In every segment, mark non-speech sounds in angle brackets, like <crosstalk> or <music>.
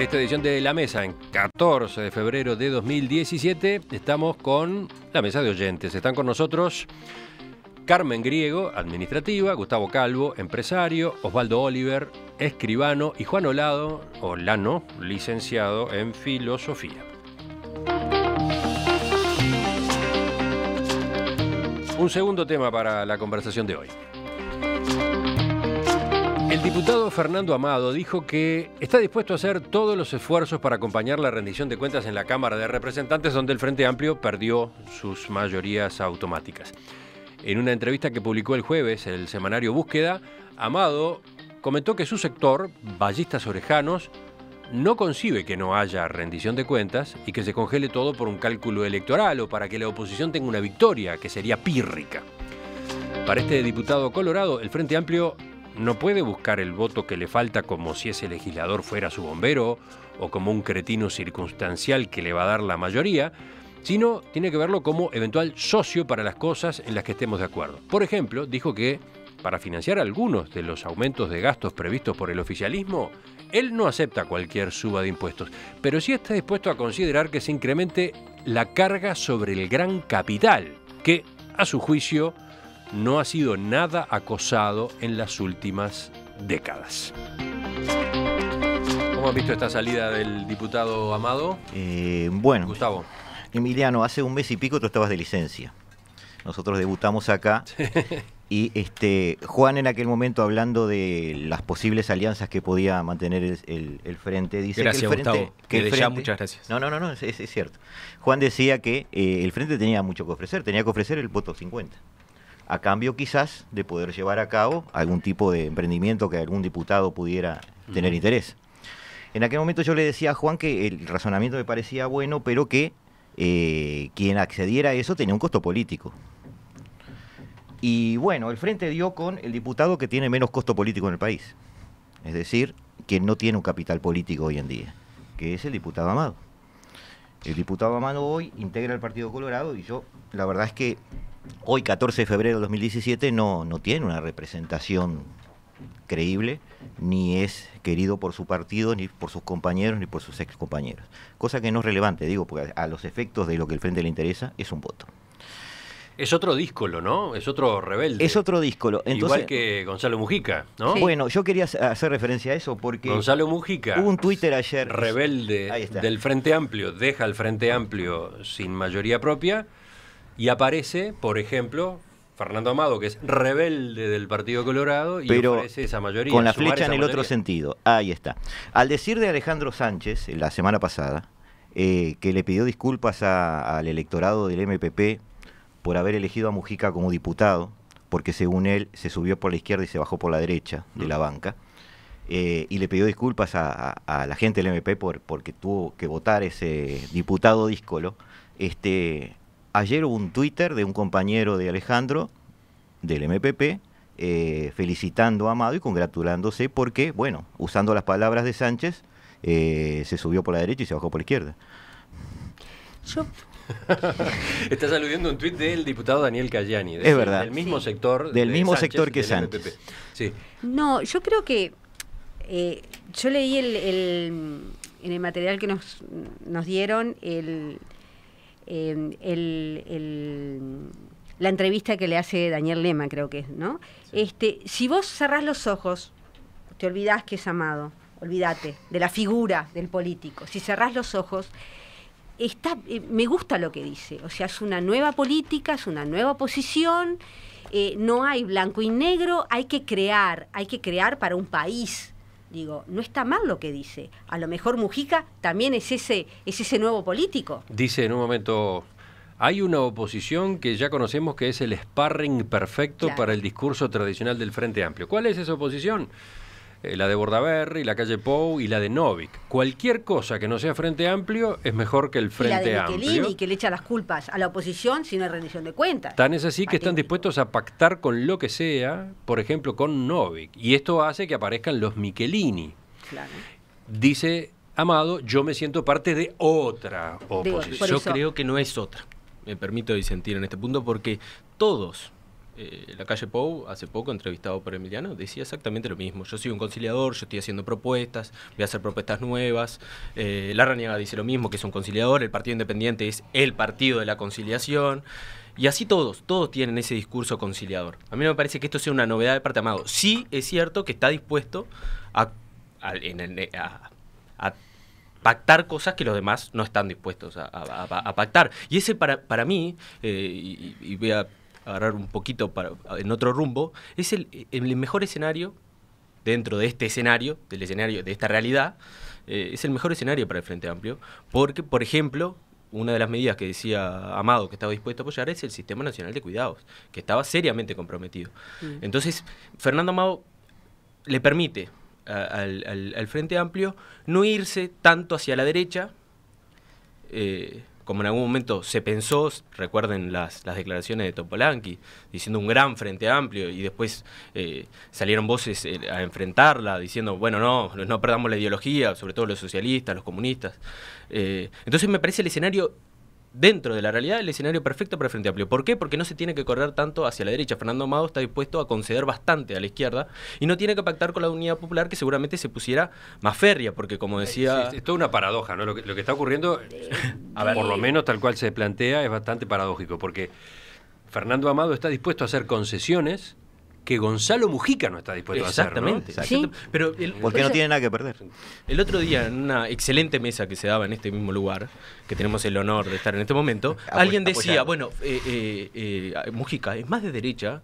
En esta edición de La Mesa, en 14 de febrero de 2017, estamos con la mesa de oyentes. Están con nosotros Carmen Griego, administrativa, Gustavo Calvo, empresario, Osvaldo Oliver, escribano y Juan Olado, Olano, licenciado en filosofía. Un segundo tema para la conversación de hoy. El diputado Fernando Amado dijo que está dispuesto a hacer todos los esfuerzos para acompañar la rendición de cuentas en la Cámara de Representantes, donde el Frente Amplio perdió sus mayorías automáticas. En una entrevista que publicó el jueves el semanario Búsqueda, Amado comentó que su sector, ballistas orejanos, no concibe que no haya rendición de cuentas y que se congele todo por un cálculo electoral o para que la oposición tenga una victoria, que sería pírrica. Para este diputado colorado, el Frente Amplio no puede buscar el voto que le falta como si ese legislador fuera su bombero o como un cretino circunstancial que le va a dar la mayoría, sino tiene que verlo como eventual socio para las cosas en las que estemos de acuerdo. Por ejemplo, dijo que para financiar algunos de los aumentos de gastos previstos por el oficialismo, él no acepta cualquier suba de impuestos, pero sí está dispuesto a considerar que se incremente la carga sobre el gran capital, que, a su juicio, no ha sido nada acosado en las últimas décadas. ¿Cómo has visto esta salida del diputado Amado? Eh, bueno, Gustavo. Emiliano, hace un mes y pico tú estabas de licencia. Nosotros debutamos acá. <laughs> y este, Juan en aquel momento hablando de las posibles alianzas que podía mantener el, frente, dice que el muchas gracias. No, no, no, es, cierto. Juan decía que eh, el frente tenía mucho que ofrecer, tenía que ofrecer el voto 50 a cambio quizás de poder llevar a cabo algún tipo de emprendimiento que algún diputado pudiera tener interés. En aquel momento yo le decía a Juan que el razonamiento me parecía bueno, pero que eh, quien accediera a eso tenía un costo político. Y bueno, el frente dio con el diputado que tiene menos costo político en el país. Es decir, quien no tiene un capital político hoy en día, que es el diputado Amado. El diputado Amado hoy integra el Partido Colorado y yo, la verdad es que hoy 14 de febrero de 2017 no, no tiene una representación creíble, ni es querido por su partido, ni por sus compañeros, ni por sus excompañeros. Cosa que no es relevante, digo, porque a los efectos de lo que el Frente le interesa es un voto. Es otro díscolo, ¿no? Es otro rebelde. Es otro díscolo. Igual que Gonzalo Mujica, ¿no? Bueno, yo quería hacer referencia a eso porque... Gonzalo Mujica. Hubo un Twitter ayer. Rebelde del Frente Amplio. Deja el Frente Amplio sin mayoría propia y aparece, por ejemplo, Fernando Amado, que es rebelde del Partido Colorado, y Pero esa mayoría. Con la flecha en el otro sentido. Ahí está. Al decir de Alejandro Sánchez la semana pasada, eh, que le pidió disculpas al electorado del MPP por haber elegido a Mujica como diputado, porque según él se subió por la izquierda y se bajó por la derecha de la mm. banca, eh, y le pidió disculpas a, la gente del MP por, porque tuvo que votar ese diputado díscolo. Este, ayer hubo un Twitter de un compañero de Alejandro, del MPP, eh, felicitando a Amado y congratulándose porque, bueno, usando las palabras de Sánchez, eh, se subió por la derecha y se bajó por la izquierda. <laughs> Estás aludiendo a un tuit del diputado Daniel Cayani. es verdad. Del mismo sector. Del mismo sector que Sánchez. No, yo creo que. Eh, yo leí en el material que nos, nos dieron el, el, la entrevista que le hace Daniel Lema, creo que es, ¿no? Este, si vos cerrás los ojos, te olvidás que es amado, olvídate, de la figura del político. Si cerrás los ojos, está, eh, me gusta lo que dice. O sea, es una nueva política, es una nueva oposición. Eh, no hay blanco y negro, hay que crear, hay que crear para un país Digo, no está mal lo que dice. A lo mejor Mujica también es ese, es ese nuevo político. Dice en un momento, hay una oposición que ya conocemos que es el sparring perfecto para el discurso tradicional del Frente Amplio. ¿Cuál es esa oposición? Eh, la de Bordaberry, la calle Pou y la de Novik. Cualquier cosa que no sea Frente Amplio es mejor que el Frente y la de Michelini, que le echa las culpas a la oposición sin rendición de cuentas. Tan es así que están dispuestos a pactar con lo que sea, por ejemplo, con Novik. Y esto hace que aparezcan los Michelini. Claro. Dice Amado, yo me siento parte de otra oposición. yo creo que no es otra. Me permito disentir en este punto porque todos eh, la calle Pou, hace poco entrevistado por Emiliano, decía exactamente lo mismo. Yo soy un conciliador, yo estoy haciendo propuestas, voy a hacer propuestas nuevas. Eh, Larrañaga dice lo mismo, que es un conciliador, el Partido Independiente es el partido de la conciliación. Y así todos, todos tienen ese discurso conciliador. A mí me parece que esto sea una novedad de parte Amado. Sí es cierto que está dispuesto eh, a, pactar cosas que los demás no están dispuestos a, pactar. Y ese para, para mí, eh, y, voy a agarrar un poquito para, en otro rumbo, es el, el mejor escenario dentro de este escenario, del escenario de esta realidad, eh, es el mejor escenario para el Frente Amplio, porque, por ejemplo, una de las medidas que decía Amado que estaba dispuesto a apoyar es el Sistema Nacional de Cuidados, que estaba seriamente comprometido. Mm. Entonces, Fernando Amado le permite al, Frente Amplio no irse tanto hacia la derecha, eh, como en algún momento se pensó, recuerden las, las declaraciones de Topolanqui, diciendo un gran frente amplio, y después eh, salieron voces eh, a enfrentarla, diciendo, bueno, no, no perdamos la ideología, sobre todo los socialistas, los comunistas. Eh, entonces me parece el escenario dentro de la realidad el escenario perfecto para el Frente Amplio. ¿Por qué? Porque no se tiene que correr tanto hacia la derecha. Fernando Amado está dispuesto a conceder bastante a la izquierda y no tiene que pactar con la Unidad Popular que seguramente se pusiera más férrea, porque como eh, decía... Esto es, una paradoja, ¿no? Lo que, está ocurriendo, <laughs> por lo menos tal cual se plantea, es bastante paradójico, porque Fernando Amado está dispuesto a hacer concesiones que Gonzalo Mujica no está dispuesto a hacer. Exactamente. Pero Porque no tiene nada que perder. El otro día, en una excelente mesa que se daba en este mismo lugar, que tenemos el honor de estar en este momento, alguien decía, bueno, eh, eh, eh, Mujica es más de derecha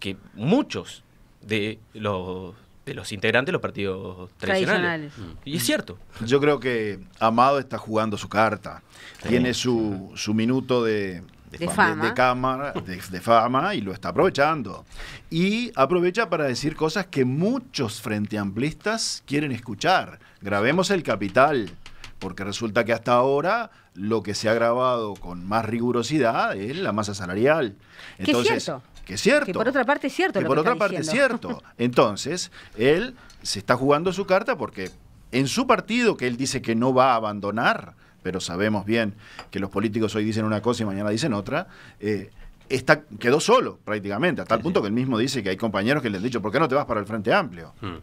que muchos de los de los integrantes de los partidos tradicionales. Y es cierto. Yo creo que Amado está jugando su carta. Tiene su, su minuto de, de, fama. de, cámara, de, fama, y lo está aprovechando. Y aprovecha para decir cosas que muchos frente amplistas quieren escuchar. Grabemos el capital, porque resulta que hasta ahora lo que se ha grabado con más rigurosidad es la masa salarial. Entonces, que es cierto. Que cierto. por otra parte es cierto. Que por otra parte es cierto. Entonces, él se está jugando su carta porque en su partido, que él dice que no va a abandonar, pero sabemos bien que los políticos hoy dicen una cosa y mañana dicen otra, eh, está, quedó solo prácticamente, a tal punto que él mismo dice que hay compañeros que le han dicho, ¿por qué no te vas para el Frente Amplio? Mm.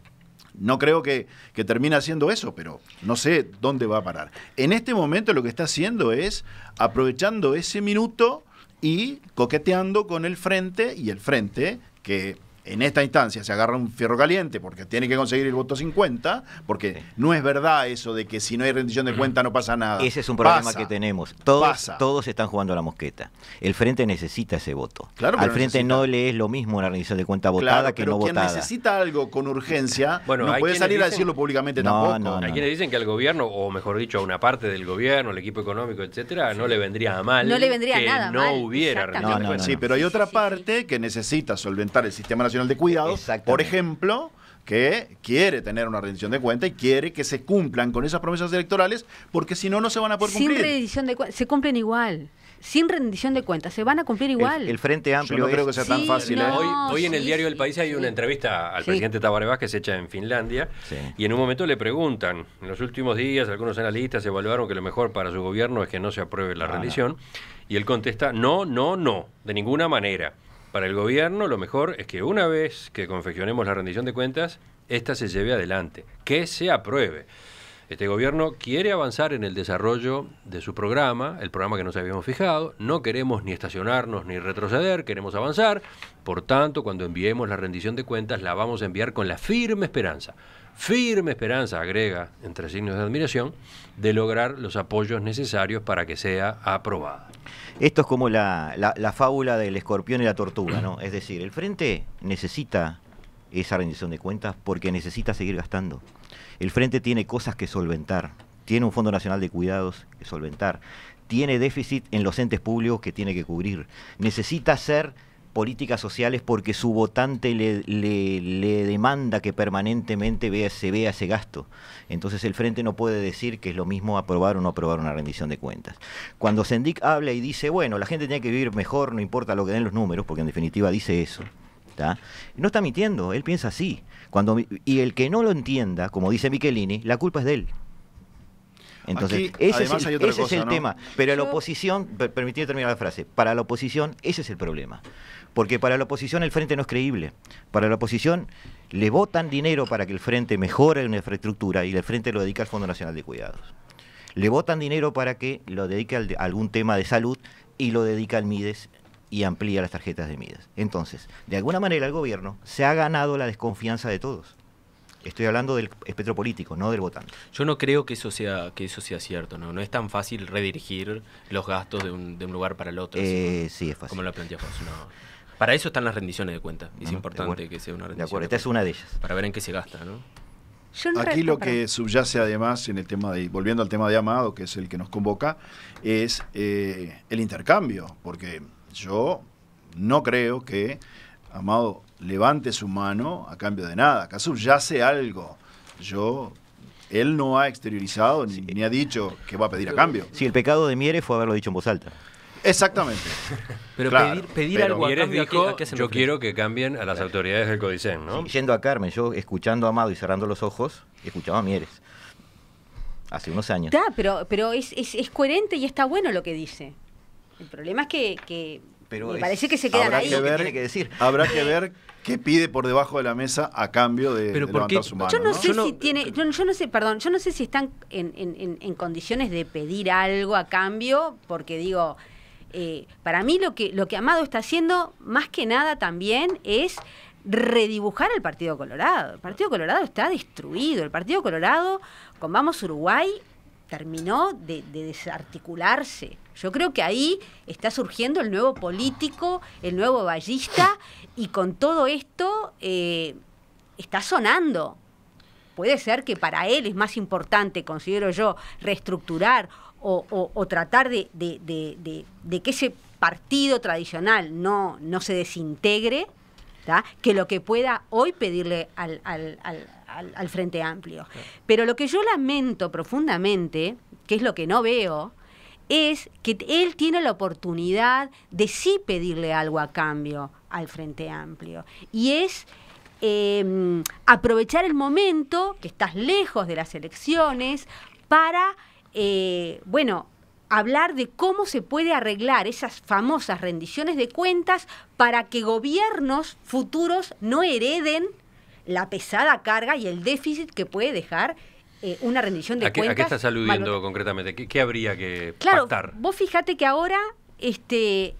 No creo que, que, termine haciendo eso, pero no sé dónde va a parar. En este momento lo que está haciendo es aprovechando ese minuto y coqueteando con el frente y el frente que en esta instancia se agarra un fierro caliente porque tiene que conseguir el voto 50, porque no es verdad eso de que si no hay rendición de mm. cuenta no pasa nada. Ese es un problema que tenemos. Todos, todos están jugando a la mosqueta. El frente necesita ese voto. Al frente no le es lo mismo una rendición de cuenta votada que pero no quien necesita algo con urgencia <laughs> no puede salir a decirlo públicamente tampoco. hay quienes dicen que al gobierno, o mejor dicho, a una parte del gobierno, el equipo económico, etcétera, no le vendría mal no le vendría nada no hubiera rendición de cuenta. Sí, pero hay otra parte que necesita solventar el sistema nacional de Cuidados, por ejemplo, que quiere tener una rendición de cuenta y quiere que se cumplan con esas promesas electorales, porque si no, no se van a poder cumplir. Sin rendición de cuentas, se cumplen igual. Sin rendición de cuentas, se van a cumplir igual. El, Frente Amplio. creo que sea tan fácil. ¿eh? Hoy, hoy en el diario del País hay una entrevista al presidente Tabaré se echa en Finlandia y en un momento le preguntan, en los últimos días algunos analistas evaluaron que lo mejor para su gobierno es que no se apruebe la rendición y él contesta, no, no, no, de ninguna manera. Para el gobierno lo mejor es que una vez que confeccionemos la rendición de cuentas, esta se lleve adelante, que se apruebe. Este gobierno quiere avanzar en el desarrollo de su programa, el programa que nos habíamos fijado. No queremos ni estacionarnos ni retroceder, queremos avanzar. Por tanto, cuando enviemos la rendición de cuentas, la vamos a enviar con la firme esperanza firme esperanza, agrega, entre signos de admiración, de lograr los apoyos necesarios para que sea aprobada. Esto es como la, fábula del escorpión y la tortuga, ¿no? Es decir, el Frente necesita esa rendición de cuentas porque necesita seguir gastando. El Frente tiene cosas que solventar, tiene un Fondo Nacional de Cuidados que solventar, tiene déficit en los entes públicos que tiene que cubrir, necesita ser políticas sociales porque su votante le, le, le demanda que permanentemente vea, se vea ese gasto. Entonces el Frente no puede decir que es lo mismo aprobar o no aprobar una rendición de cuentas. Cuando Sendic habla y dice, bueno, la gente tiene que vivir mejor, no importa lo que den los números, porque en definitiva dice eso. No está mintiendo, él piensa así. Cuando, y el que no lo entienda, como dice Michelini, la culpa es de él. Entonces, ese es el, tema. Pero la oposición, permitirme terminar la frase, para la oposición ese es el problema. Porque para la oposición el frente no es creíble. Para la oposición le votan dinero para que el frente mejore la infraestructura y el frente lo dedica al Fondo Nacional de Cuidados. Le votan dinero para que lo dedique a algún tema de salud y lo dedica al Mides y amplía las tarjetas de Mides. Entonces, de alguna manera el gobierno se ha ganado la desconfianza de todos. Estoy hablando del espectro político, no del votante. Yo no creo que eso sea, que eso sea cierto, ¿no? No es tan fácil redirigir los gastos de un, lugar para el otro. Eh, sí, es fácil. Como lo plantea no. Para eso están las rendiciones de cuentas. es importante que sea una rendición. De acuerdo, esta es una de ellas. Para ver en qué se gasta, ¿no? Aquí lo que subyace además en el tema de, volviendo al tema de Amado, que es el que nos convoca, es eh, el intercambio, porque yo no creo que Amado levante su mano a cambio de nada. ya hace algo. Yo él no ha exteriorizado ni, ha dicho que va a pedir a cambio. Sí, el pecado de Mieres fue haberlo dicho en voz alta. Exactamente. <laughs> Pero pedir, algo a cambio, dijo, yo quiero que cambien a las autoridades del Codicen, ¿no? yendo a Carmen, yo escuchando a Amado y cerrando los ojos, escuchaba a Mieres. Hace unos años. Está, pero, pero es, coherente y está bueno lo que dice. El problema es que parece que se habrá Que decir. Habrá que eh, ver qué pide por debajo de la mesa a cambio de, levantar su mano. Yo no, sé si tiene, yo, no sé, perdón, yo no sé si están en, condiciones de pedir algo a cambio, porque digo, eh, para mí lo que, lo que Amado está haciendo, más que nada también, es redibujar el Partido Colorado. El Partido Colorado está destruido. El Partido Colorado, con Vamos Uruguay, terminó de desarticularse. Yo creo que ahí está surgiendo el nuevo político, el nuevo ballista, y con todo esto eh, está sonando. Puede ser que para él es más importante, considero yo, reestructurar o, tratar de, que ese partido tradicional no, se desintegre, que lo que pueda hoy pedirle al, al, al Frente Amplio. Pero lo que yo lamento profundamente, que es lo que no veo, es que él tiene la oportunidad de sí pedirle algo a cambio al Frente Amplio. Y es em, aprovechar el momento que estás lejos de las elecciones para, eh, bueno, hablar de cómo se puede arreglar esas famosas rendiciones de cuentas para que gobiernos futuros no hereden la pesada carga y el déficit que puede dejar eh, una rendición de ¿A qué, cuentas. ¿A qué estás aludiendo concretamente? ¿Qué, habría que claro, Vos fíjate que ahora este,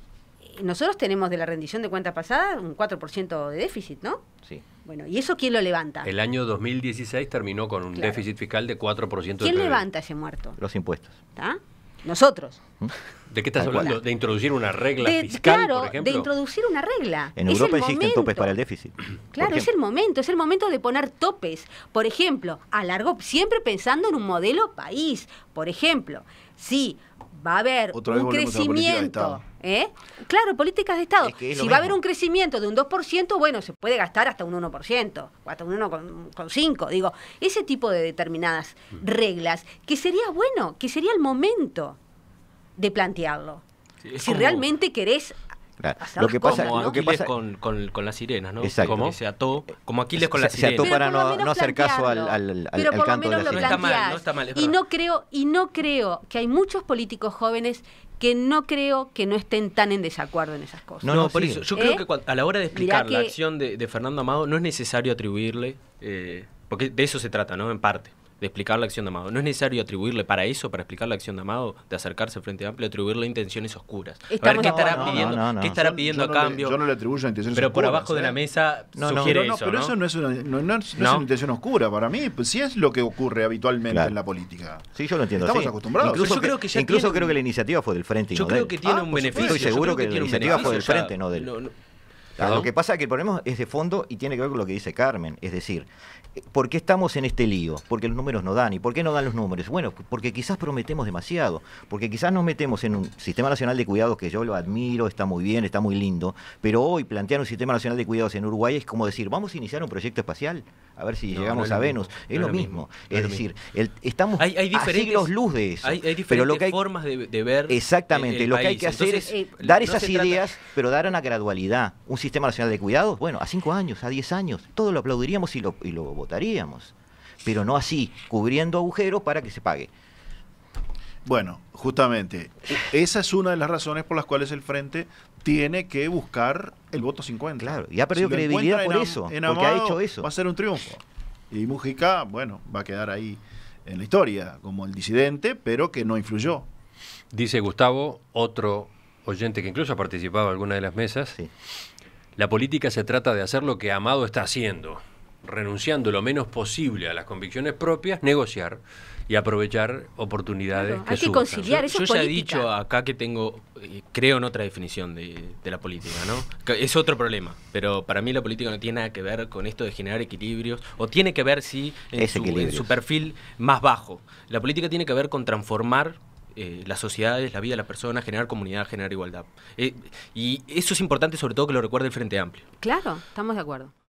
nosotros tenemos de la rendición de cuentas pasada un 4% de déficit, ¿no? Sí. Bueno, ¿y eso quién lo levanta? El año 2016 terminó con un déficit fiscal de 4% de ¿Quién levanta ese muerto? Los impuestos. ¿Está? Nosotros. ¿Mm? ¿De qué estás hablando? ¿De introducir una regla fiscal, Claro, de introducir una regla. En Europa existen topes para el déficit. Claro, es el momento, es el momento de poner topes. Por ejemplo, a largo, siempre pensando en un modelo país. Por ejemplo, ¿eh? si va a haber un crecimiento. Claro, políticas de Estado. si va a haber un crecimiento de un 2%, bueno, se puede gastar hasta un 1%, o hasta un 1,5%. Digo, ese tipo de determinadas mm. reglas, que sería bueno, que sería el momento de plantearlo. si realmente querés Lo que pasa, que pasa... con, con, las sirenas, ¿no? Exacto. Como se ató, como Aquiles con las sirenas. Se ató para no, hacer caso al, canto de las mal, y no creo, y no creo que hay muchos políticos jóvenes que no creo que no estén tan en desacuerdo en esas cosas. No, por eso. Yo creo ¿Eh? que a la hora de explicar la acción de, Fernando Amado no es necesario atribuirle, eh, porque de eso se trata, ¿no? En parte explicar la acción de Amado. No es necesario atribuirle para eso, para explicar la acción de Amado, de acercarse al Frente Amplio, atribuirle intenciones oscuras. qué estará pidiendo, ¿qué estará pidiendo a cambio. yo no le atribuyo intenciones oscuras. Pero por abajo de la ¿eh? mesa no sugiere eso. Pero eso no es, una, intención oscura para mí, pues sí es lo que ocurre habitualmente en la política. Sí, yo lo entiendo. Estamos acostumbrados. Incluso, creo, que, incluso creo que la iniciativa fue del Frente. Yo creo que tiene ah, un beneficio. Estoy seguro que la iniciativa fue del Frente, no del. Lo que pasa es que el problema es de fondo y tiene que ver con lo que dice Carmen. Es decir, ¿por qué estamos en este lío? Porque los números no dan. ¿Y por qué no dan los números? Bueno, porque quizás prometemos demasiado, porque quizás nos metemos en un Sistema Nacional de Cuidados que yo lo admiro, está muy bien, está muy lindo, pero hoy plantear un Sistema Nacional de Cuidados en Uruguay es como decir, vamos a iniciar un proyecto espacial, a ver si llegamos a Venus. es lo mismo. es decir, estamos hay, siglos luz de eso. Hay, diferentes pero lo que hay, formas de, ver. Exactamente, lo que hay que hacer es eh, dar esas ideas, pero dar una gradualidad. Un Sistema Nacional de Cuidados, bueno, a cinco años, a diez años, todo lo aplaudiríamos y lo, y lo pero no así, cubriendo agujeros para que se pague. Bueno, justamente, e-, esa es una de las razones por las cuales el Frente tiene que buscar el voto 50. Claro, y ha perdido credibilidad por eso, porque ha hecho eso. Va a ser un triunfo. Y Mujica, bueno, va a quedar ahí en la historia como el disidente, pero que no influyó. Dice Gustavo, otro oyente que incluso ha participado en alguna de las mesas, la política se trata de hacer lo que Amado está haciendo renunciando lo menos posible a las convicciones propias, negociar y aprovechar oportunidades. que hay que conciliar eso yo ya he dicho acá que tengo, eh, creo en otra definición de, la política, ¿no? es otro problema, pero para mí la política no tiene nada que ver con esto de generar equilibrios, o tiene que ver, sí, en, su, perfil más bajo. La política tiene que ver con transformar eh, las sociedades, la vida de las personas, generar comunidad, generar igualdad. Eh, y eso es importante sobre todo que lo recuerde el Frente Amplio. Claro, estamos de acuerdo.